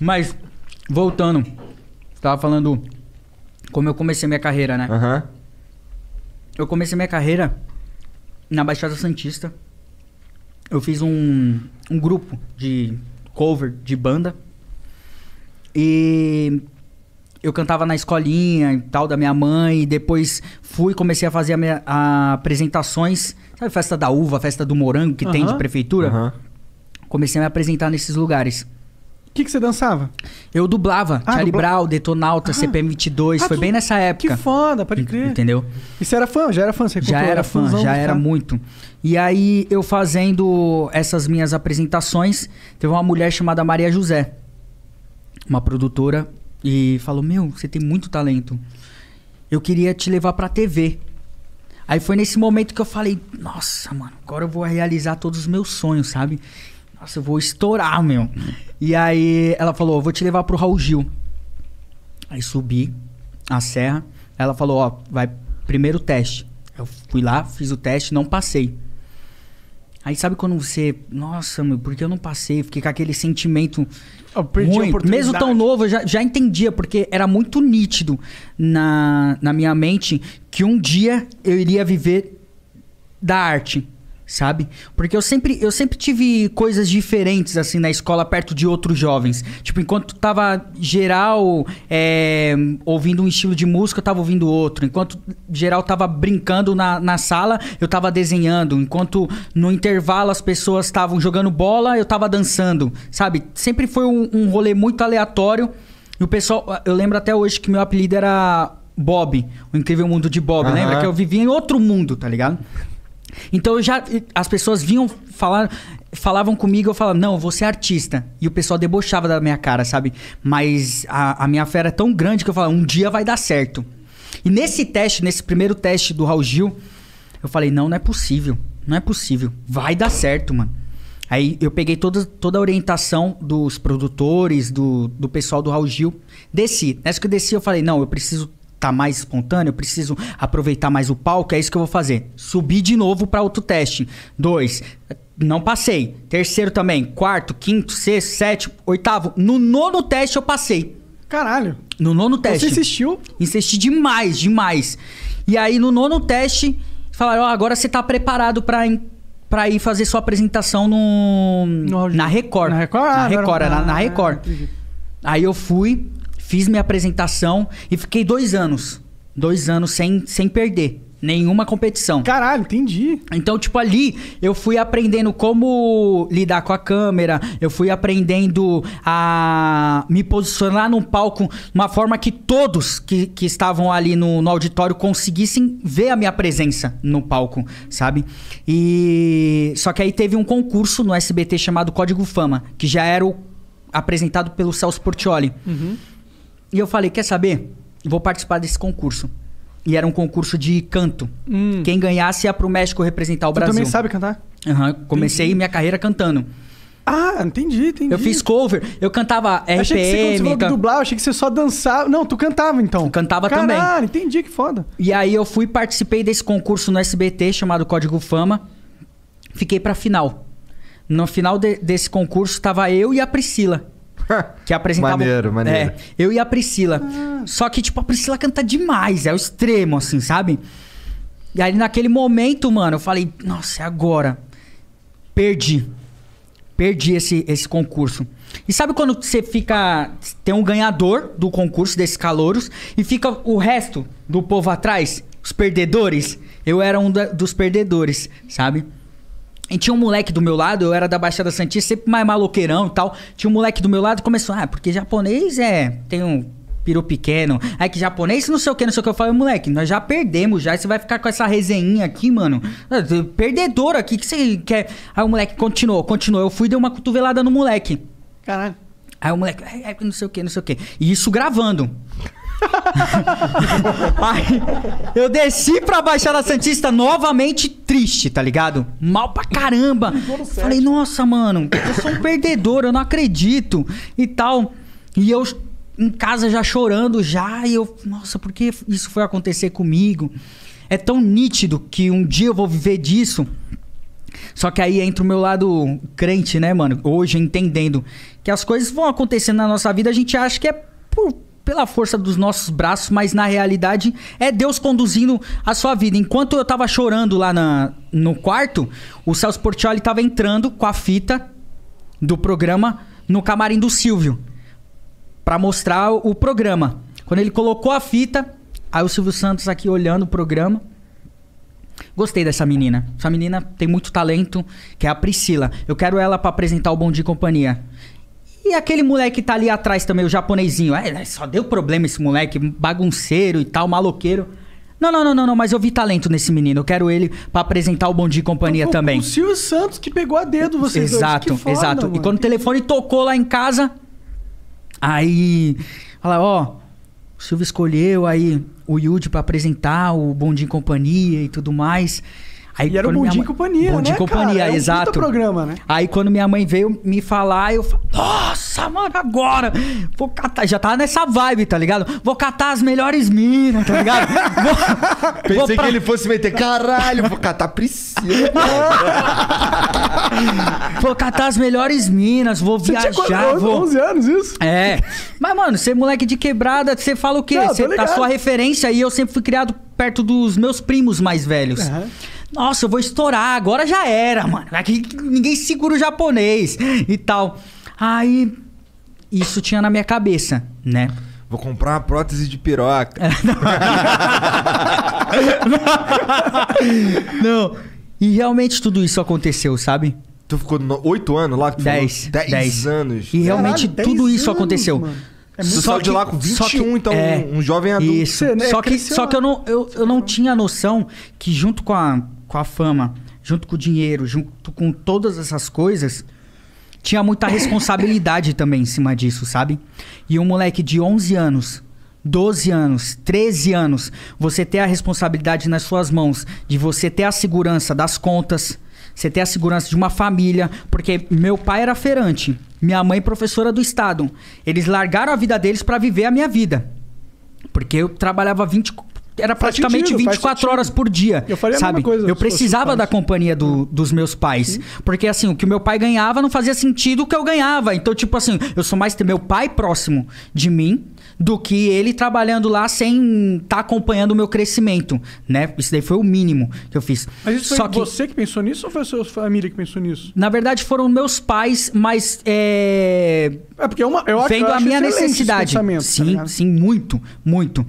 Mas, voltando, você tava falando como eu comecei minha carreira, né? Eu comecei minha carreira na Baixada Santista. Eu fiz um, um grupo de cover de banda. E eu cantava na escolinha e tal da minha mãe. E depois fui, comecei a fazer a minha- a apresentações. Sabe, festa da uva, festa do morango que tem de prefeitura? Comecei a me apresentar nesses lugares. O que, que você dançava? Eu dublava. Ah, Charlie dubla... Brown, Detonauta, ah. CPM 22. Ah, foi tu... bem nessa época. Que foda, pode crer. Entendeu? E você era fã? Já era fã? Você já era fã, já era muito. E aí, eu fazendo essas minhas apresentações, teve uma mulher chamada Maria José. Uma produtora. E falou, meu, você tem muito talento. Eu queria te levar pra TV. Aí foi nesse momento que eu falei, nossa, mano, agora eu vou realizar todos os meus sonhos, sabe? Nossa, eu vou estourar, meu. E aí ela falou, vou te levar pro Raul Gil. Aí subi a serra. Ela falou, ó, vai primeiro teste. Eu fui lá, fiz o teste, não passei. Aí sabe quando você, nossa, meu, por que eu não passei? Fiquei com aquele sentimento eu perdi ruim. Mesmo tão novo, eu já, já entendia, porque era muito nítido na, na minha mente que um dia eu iria viver da arte sabe? Porque eu sempre, eu sempre tive coisas diferentes, assim, na escola, perto de outros jovens. Tipo, enquanto tava geral é, ouvindo um estilo de música, eu tava ouvindo outro. Enquanto geral tava brincando na, na sala, eu tava desenhando. Enquanto no intervalo as pessoas estavam jogando bola, eu tava dançando, sabe? Sempre foi um, um rolê muito aleatório. E o pessoal, eu lembro até hoje que meu apelido era Bob, o incrível mundo de Bob, uhum. lembra? Que eu vivia em outro mundo, tá ligado? Então eu já as pessoas vinham falar, falavam comigo, eu falava, não, você é artista. E o pessoal debochava da minha cara, sabe? Mas a, a minha fé era tão grande que eu falava, um dia vai dar certo. E nesse teste, nesse primeiro teste do Raul Gil, eu falei, não, não é possível. Não é possível. Vai dar certo, mano. Aí eu peguei toda, toda a orientação dos produtores, do, do pessoal do Raul Gil, desci. Nessa que eu desci, eu falei, não, eu preciso tá mais espontâneo, eu preciso aproveitar mais o palco, é isso que eu vou fazer. Subir de novo para outro teste. Dois, não passei. Terceiro também, quarto, quinto, sexto, sétimo, oitavo. No nono teste eu passei. Caralho. No nono teste. Você insistiu? Insisti demais, demais. E aí no nono teste, falaram, ó, oh, agora você tá preparado para para ir fazer sua apresentação no, no na Record. Na Record? Na Record, ah, na, na, Record. Ah, aí eu fui, Fiz minha apresentação e fiquei dois anos. Dois anos sem, sem perder nenhuma competição. Caralho, entendi. Então, tipo, ali eu fui aprendendo como lidar com a câmera, eu fui aprendendo a me posicionar num palco de uma forma que todos que, que estavam ali no, no auditório conseguissem ver a minha presença no palco, sabe? E. Só que aí teve um concurso no SBT chamado Código Fama, que já era o... apresentado pelo Celso Portioli. Uhum. E eu falei, quer saber? Vou participar desse concurso. E era um concurso de canto. Hum. Quem ganhasse ia pro México representar o Você Brasil. Você também sabe cantar? Uhum, comecei entendi. minha carreira cantando. Ah, entendi, entendi. Eu fiz cover, eu cantava RPM. Achei que você, você can... dublar, achei que você só dançava. Não, tu cantava então. Eu cantava Caralho, também. Ah, entendi, que foda. E aí eu fui, participei desse concurso no SBT chamado Código Fama. Fiquei pra final. No final de, desse concurso tava eu e a Priscila. que apresentava. maneiro, maneiro. É, eu e a Priscila. Ah. Só que, tipo, a Priscila canta demais, é o extremo, assim, sabe? E aí, naquele momento, mano, eu falei, nossa, é agora. Perdi. Perdi esse, esse concurso. E sabe quando você fica. Tem um ganhador do concurso desses calouros e fica o resto do povo atrás? Os perdedores? Eu era um da, dos perdedores, sabe? E tinha um moleque do meu lado, eu era da Baixada Santista, sempre mais maloqueirão e tal. Tinha um moleque do meu lado e começou, ah, porque japonês é. tem um piru pequeno. Aí ah, é que japonês não sei o que, não sei o que. Eu falei, moleque, nós já perdemos já. você vai ficar com essa resenha aqui, mano. Ah, perdedor aqui, que você quer? Aí o moleque continuou, continuou. Eu fui e dei uma cotovelada no moleque. Caralho. Aí o moleque, não sei o que, não sei o que. E isso gravando. Aí, eu desci pra Baixada Santista novamente triste, tá ligado? Mal pra caramba. Falei, nossa, mano, eu sou um perdedor, eu não acredito e tal. E eu em casa já chorando, já, e eu, nossa, por que isso foi acontecer comigo? É tão nítido que um dia eu vou viver disso. Só que aí entra o meu lado crente, né, mano? Hoje entendendo que as coisas vão acontecendo na nossa vida, a gente acha que é por pela força dos nossos braços, mas na realidade é Deus conduzindo a sua vida. Enquanto eu tava chorando lá na, no quarto, o Celso Portioli tava entrando com a fita do programa no camarim do Silvio para mostrar o programa. Quando ele colocou a fita, aí o Silvio Santos aqui olhando o programa, Gostei dessa menina. Essa menina tem muito talento, que é a Priscila. Eu quero ela para apresentar o Bom Dia e Companhia. E aquele moleque que tá ali atrás também, o japonesinho. É, né, só deu problema esse moleque, bagunceiro e tal, maloqueiro. Não, não, não, não, não, mas eu vi talento nesse menino. Eu quero ele para apresentar o Bom Dia e Companhia o, então, também. O Silvio Santos que pegou a dedo vocês Exato, dois. Exato, exato. E quando o telefone tocou lá em casa, aí fala, ó, o Silvio escolheu aí o Yudi para apresentar o Bom Dia e Companhia e tudo mais. Aí, e era o Bom Companhia, Bom né, Companhia, cara? exato. Um programa, né? Aí quando minha mãe veio me falar, eu falei, nossa, mano, agora! Vou catar, já tava nessa vibe, tá ligado? Vou catar as melhores minas, tá ligado? Vou, Pensei vou pra... que ele fosse meter, caralho, vou catar Priscila. vou catar as melhores minas, vou você viajar. Tinha 11, vou... 11 anos, isso? É. Mas, mano, você é moleque de quebrada, você fala o quê? Não, você, tá a sua referência, e eu sempre fui criado perto dos meus primos mais velhos. Uhum. Nossa, eu vou estourar, agora já era, mano. Aqui ninguém segura o japonês e tal. Aí isso tinha na minha cabeça, né? Vou comprar uma prótese de piroca. É, não. E realmente tudo isso aconteceu, sabe? Tu ficou oito anos lá? Dez. Dez, anos. E realmente Caralho, tudo isso anos, aconteceu. Mano. É só que, de lá com 21, que, então é, um jovem adulto. Isso, né? só, que, só que eu não, eu, eu não tinha noção que junto com a com a fama, junto com o dinheiro, junto com todas essas coisas, tinha muita responsabilidade também em cima disso, sabe? E um moleque de 11 anos, 12 anos, 13 anos, você ter a responsabilidade nas suas mãos, de você ter a segurança das contas, você ter a segurança de uma família, porque meu pai era feirante, minha mãe professora do estado. Eles largaram a vida deles para viver a minha vida. Porque eu trabalhava 20, era praticamente sentido, 24 horas por dia. Eu falei sabe? coisa. Eu precisava da companhia do, uhum. dos meus pais. Sim. Porque, assim, o que o meu pai ganhava não fazia sentido o que eu ganhava. Então, tipo assim, eu sou mais ter meu pai próximo de mim do que ele trabalhando lá sem estar tá acompanhando o meu crescimento, né? Isso daí foi o mínimo que eu fiz. Mas isso Só foi que... você que pensou nisso ou foi a sua família que pensou nisso? Na verdade, foram meus pais, mas... É, é porque é uma, eu, vendo eu acho a minha necessidade. Tá sim, tá sim, muito, muito.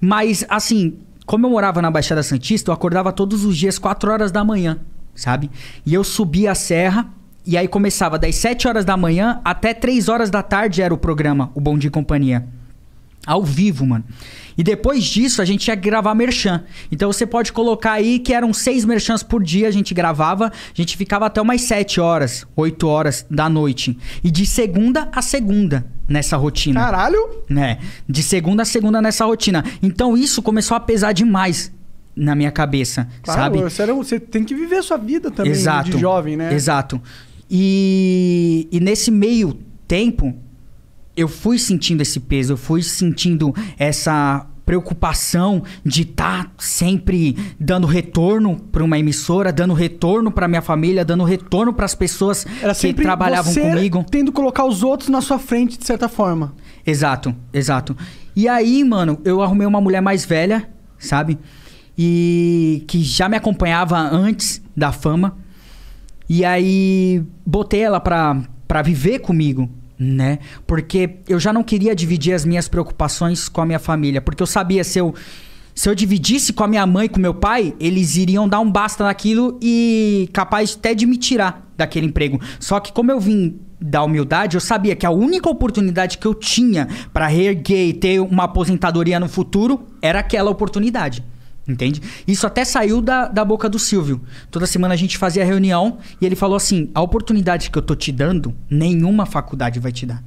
Mas, assim, como eu morava na Baixada Santista, eu acordava todos os dias 4 horas da manhã, sabe? E eu subia a serra e aí começava das 7 horas da manhã até 3 horas da tarde era o programa, o Bom Dia e Companhia. Ao vivo, mano. E depois disso, a gente ia gravar merchan. Então você pode colocar aí que eram seis merchans por dia, a gente gravava. A gente ficava até umas sete horas, oito horas da noite. E de segunda a segunda nessa rotina. Caralho! Né? De segunda a segunda nessa rotina. Então isso começou a pesar demais na minha cabeça, claro, sabe? Você, você tem que viver a sua vida também Exato. de jovem, né? Exato. E, e nesse meio tempo, eu fui sentindo esse peso, eu fui sentindo essa preocupação de estar tá sempre dando retorno para uma emissora, dando retorno para minha família, dando retorno para as pessoas Era que trabalhavam você comigo, tendo colocar os outros na sua frente de certa forma. Exato, exato. E aí, mano, eu arrumei uma mulher mais velha, sabe? E que já me acompanhava antes da fama. E aí botei ela para para viver comigo, né? Porque eu já não queria dividir as minhas preocupações com a minha família, porque eu sabia se eu se eu dividisse com a minha mãe e com meu pai, eles iriam dar um basta naquilo e capaz até de me tirar daquele emprego. Só que como eu vim da humildade, eu sabia que a única oportunidade que eu tinha para reerguer e ter uma aposentadoria no futuro era aquela oportunidade. Entende? Isso até saiu da, da boca do Silvio. Toda semana a gente fazia reunião e ele falou assim: a oportunidade que eu tô te dando, nenhuma faculdade vai te dar.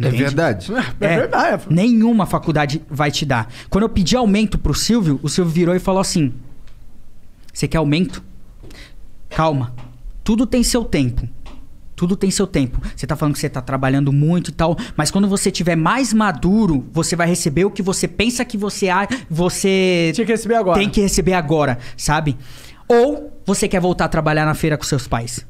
É entende? É verdade. É, é, verdade. Nenhuma faculdade vai te dar. Quando eu pedi aumento pro Silvio, o Silvio virou e falou assim: Você quer aumento? Calma. Tudo tem seu tempo. Tudo tem seu tempo. Você tá falando que você tá trabalhando muito e tal, mas quando você tiver mais maduro, você vai receber o que você pensa que você há, você Tinha que receber agora. tem que receber agora, sabe? Ou você quer voltar a trabalhar na feira com seus pais.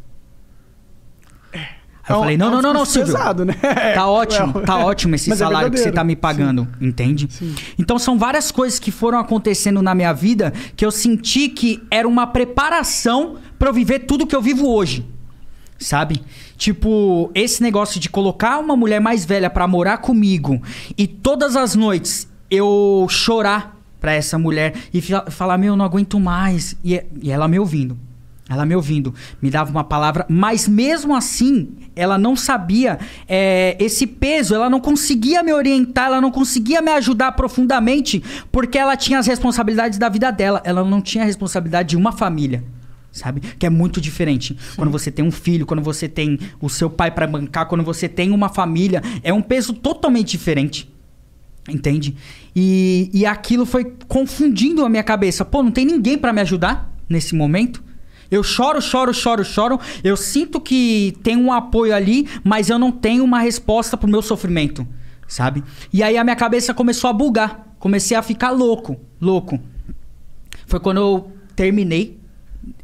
É. Aí eu é um- falei, não, é um não, não, não, Silvio. pesado, né? Tá ótimo, tá ótimo esse Mas é salário que você tá me pagando, entende? Então são várias coisas que foram acontecendo na minha vida que eu senti que era uma preparação pra eu viver tudo que eu vivo hoje. Sabe? Tipo, esse negócio de colocar uma mulher mais velha para morar comigo e todas as noites eu chorar pra essa mulher e falar: Meu, não aguento mais. E, é, e ela me ouvindo. Ela me ouvindo, me dava uma palavra, mas mesmo assim, ela não sabia é, esse peso, ela não conseguia me orientar, ela não conseguia me ajudar profundamente, porque ela tinha as responsabilidades da vida dela, ela não tinha a responsabilidade de uma família sabe? Que é muito diferente. Sim. Quando você tem um filho, quando você tem o seu pai para bancar, quando você tem uma família, é um peso totalmente diferente. Entende? E, e aquilo foi confundindo a minha cabeça. Pô, não tem ninguém para me ajudar nesse momento. Eu choro, choro, choro, choro. Eu sinto que tem um apoio ali, mas eu não tenho uma resposta pro meu sofrimento, sabe? E aí a minha cabeça começou a bugar. Comecei a ficar louco, louco. Foi quando eu terminei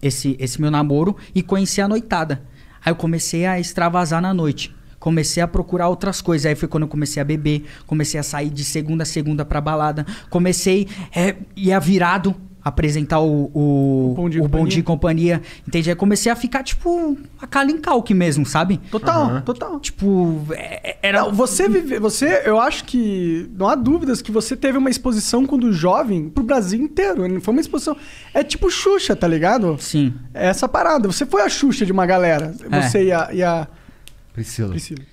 esse, esse meu namoro e conheci a noitada. Aí eu comecei a extravasar na noite. Comecei a procurar outras coisas. Aí foi quando eu comecei a beber, comecei a sair de segunda a segunda pra balada. Comecei é, ia virado apresentar o, o, o Bom, Dia, o Bom Dia e Companhia, entende? Aí comecei a ficar, tipo, a calincalque mesmo, sabe? Total, uhum. total. Tipo, é, é, era... Não, você vive, você, eu acho que não há dúvidas que você teve uma exposição quando jovem pro Brasil inteiro. Né? Foi uma exposição... É tipo Xuxa, tá ligado? Sim. É essa parada. Você foi a Xuxa de uma galera. É. Você é. e a... E a... Priscila. Priscila.